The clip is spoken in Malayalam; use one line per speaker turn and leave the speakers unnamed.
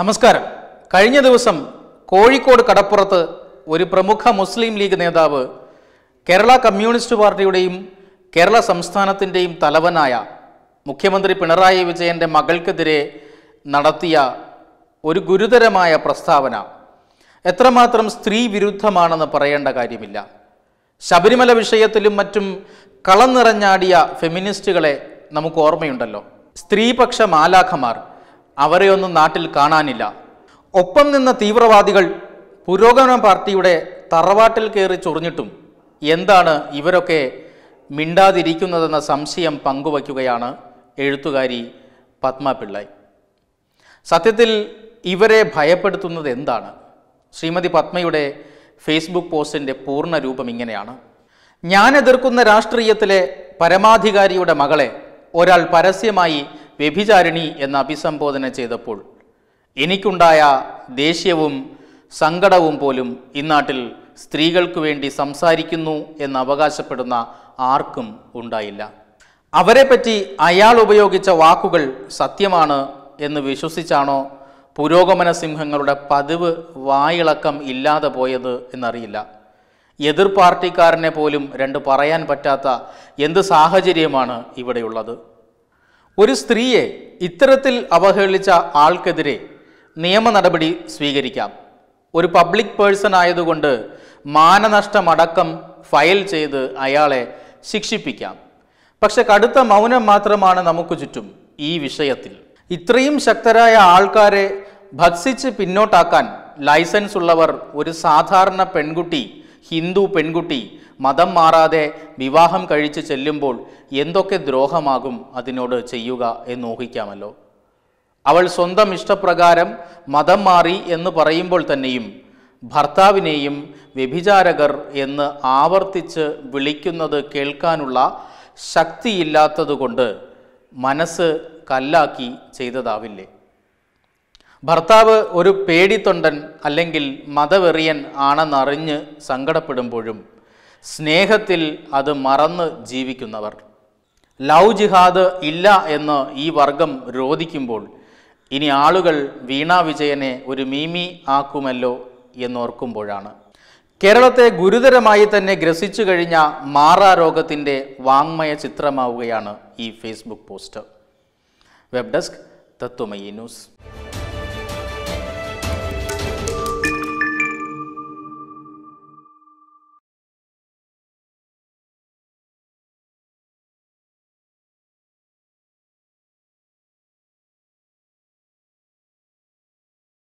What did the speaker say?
നമസ്കാരം കഴിഞ്ഞ ദിവസം കോഴിക്കോട് കടപ്പുറത്ത് ഒരു പ്രമുഖ മുസ്ലിം ലീഗ് നേതാവ് കേരള കമ്മ്യൂണിസ്റ്റ് പാർട്ടിയുടെയും കേരള സംസ്ഥാനത്തിൻ്റെയും തലവനായ മുഖ്യമന്ത്രി പിണറായി വിജയൻ്റെ മകൾക്കെതിരെ നടത്തിയ ഒരു ഗുരുതരമായ പ്രസ്താവന എത്രമാത്രം സ്ത്രീ വിരുദ്ധമാണെന്ന് പറയേണ്ട കാര്യമില്ല ശബരിമല വിഷയത്തിലും മറ്റും നിറഞ്ഞാടിയ ഫെമിനിസ്റ്റുകളെ നമുക്ക് ഓർമ്മയുണ്ടല്ലോ സ്ത്രീപക്ഷ മാലാഖമാർ അവരെയൊന്നും നാട്ടിൽ കാണാനില്ല ഒപ്പം നിന്ന തീവ്രവാദികൾ പുരോഗമന പാർട്ടിയുടെ തറവാട്ടിൽ കയറി ചൊറിഞ്ഞിട്ടും എന്താണ് ഇവരൊക്കെ മിണ്ടാതിരിക്കുന്നതെന്ന സംശയം പങ്കുവയ്ക്കുകയാണ് എഴുത്തുകാരി പത്മ പിള്ളൈ സത്യത്തിൽ ഇവരെ ഭയപ്പെടുത്തുന്നത് എന്താണ് ശ്രീമതി പത്മയുടെ ഫേസ്ബുക്ക് പോസ്റ്റിൻ്റെ പൂർണ്ണ രൂപം ഇങ്ങനെയാണ് ഞാൻ എതിർക്കുന്ന രാഷ്ട്രീയത്തിലെ പരമാധികാരിയുടെ മകളെ ഒരാൾ പരസ്യമായി വ്യഭിചാരിണി എന്ന് അഭിസംബോധന ചെയ്തപ്പോൾ എനിക്കുണ്ടായ ദേഷ്യവും സങ്കടവും പോലും ഇന്നാട്ടിൽ സ്ത്രീകൾക്ക് വേണ്ടി സംസാരിക്കുന്നു എന്ന് അവകാശപ്പെടുന്ന ആർക്കും ഉണ്ടായില്ല അവരെപ്പറ്റി അയാൾ ഉപയോഗിച്ച വാക്കുകൾ സത്യമാണ് എന്ന് വിശ്വസിച്ചാണോ പുരോഗമന സിംഹങ്ങളുടെ പതിവ് വായിളക്കം ഇല്ലാതെ പോയത് എന്നറിയില്ല എതിർ പാർട്ടിക്കാരനെ പോലും രണ്ട് പറയാൻ പറ്റാത്ത എന്ത് സാഹചര്യമാണ് ഇവിടെയുള്ളത് ഒരു സ്ത്രീയെ ഇത്തരത്തിൽ അവഹേളിച്ച ആൾക്കെതിരെ നിയമ നടപടി സ്വീകരിക്കാം ഒരു പബ്ലിക് പേഴ്സൺ ആയതുകൊണ്ട് മാനനഷ്ടമടക്കം ഫയൽ ചെയ്ത് അയാളെ ശിക്ഷിപ്പിക്കാം പക്ഷെ കടുത്ത മൗനം മാത്രമാണ് നമുക്ക് ചുറ്റും ഈ വിഷയത്തിൽ ഇത്രയും ശക്തരായ ആൾക്കാരെ ഭക്സിച്ച് പിന്നോട്ടാക്കാൻ ലൈസൻസ് ഉള്ളവർ ഒരു സാധാരണ പെൺകുട്ടി ഹിന്ദു പെൺകുട്ടി മതം മാറാതെ വിവാഹം കഴിച്ച് ചെല്ലുമ്പോൾ എന്തൊക്കെ ദ്രോഹമാകും അതിനോട് ചെയ്യുക എന്ന് ഊഹിക്കാമല്ലോ അവൾ സ്വന്തം ഇഷ്ടപ്രകാരം മതം മാറി എന്ന് പറയുമ്പോൾ തന്നെയും ഭർത്താവിനെയും വ്യഭിചാരകർ എന്ന് ആവർത്തിച്ച് വിളിക്കുന്നത് കേൾക്കാനുള്ള ശക്തിയില്ലാത്തതുകൊണ്ട് മനസ്സ് കല്ലാക്കി ചെയ്തതാവില്ലേ ഭർത്താവ് ഒരു പേടിത്തൊണ്ടൻ അല്ലെങ്കിൽ മതവെറിയൻ ആണെന്നറിഞ്ഞ് സങ്കടപ്പെടുമ്പോഴും സ്നേഹത്തിൽ അത് മറന്ന് ജീവിക്കുന്നവർ ലവ് ജിഹാദ് ഇല്ല എന്ന് ഈ വർഗം രോധിക്കുമ്പോൾ ഇനി ആളുകൾ വീണ വിജയനെ ഒരു മീമി ആക്കുമല്ലോ എന്നോർക്കുമ്പോഴാണ് കേരളത്തെ ഗുരുതരമായി തന്നെ ഗ്രസിച്ചു കഴിഞ്ഞ മാറാ രോഗത്തിൻ്റെ വാങ്മയ ചിത്രമാവുകയാണ് ഈ Facebook post web desk Tattvamayi news